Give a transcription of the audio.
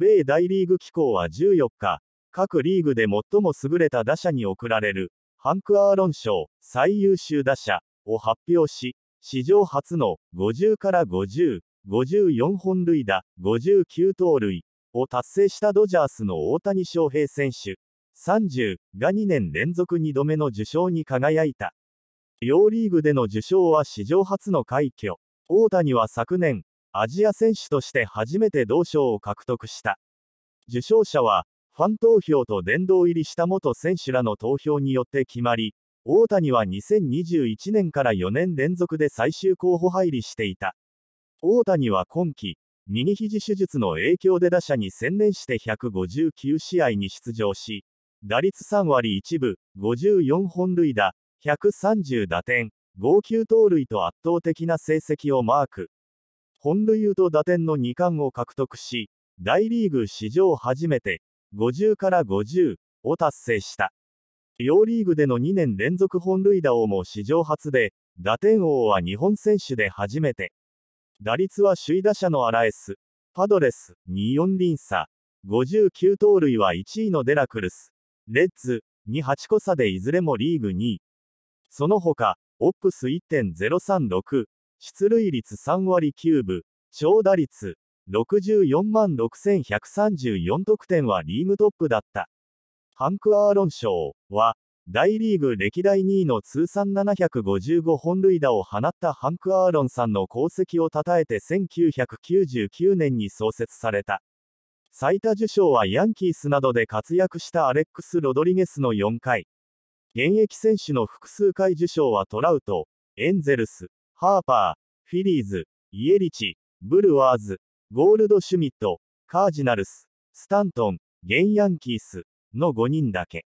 米大リーグ機構は14日、各リーグで最も優れた打者に贈られる、ハンク・アーロン賞、最優秀打者を発表し、史上初の50から50、54本塁打、59盗塁を達成したドジャースの大谷翔平選手、30が2年連続2度目の受賞に輝いた。両リーグでの受賞は史上初の快挙。大谷は昨年、アジア選手として初めて同賞を獲得した。受賞者は、ファン投票と殿堂入りした元選手らの投票によって決まり、大谷は2021年から4年連続で最終候補入りしていた。大谷は今季、右肘手術の影響で打者に専念して159試合に出場し、打率3割1分、54本塁打、130打点、号球盗塁と圧倒的な成績をマーク。本塁打と打点の2冠を獲得し、大リーグ史上初めて50から50を達成した。両リーグでの2年連続本塁打王も史上初で、打点王は日本選手で初めて。打率は首位打者のアラエス、パドレス、24輪差、59盗塁は1位のデラクルス、レッズ、2、8個差でいずれもリーグ2位。その他、オップス1.036、出塁率3割9分、長打率64万6134得点はリーグトップだった。ハンク・アーロン賞は、大リーグ歴代2位の通算755本塁打を放ったハンク・アーロンさんの功績を称えて1999年に創設された。最多受賞はヤンキースなどで活躍したアレックス・ロドリゲスの4回。現役選手の複数回受賞はトラウト、エンゼルス、ハーパー、フィリーズ、イエリチ、ブルワーズ、ゴールドシュミット、カージナルス、スタントン、ゲンヤンキースの5人だけ。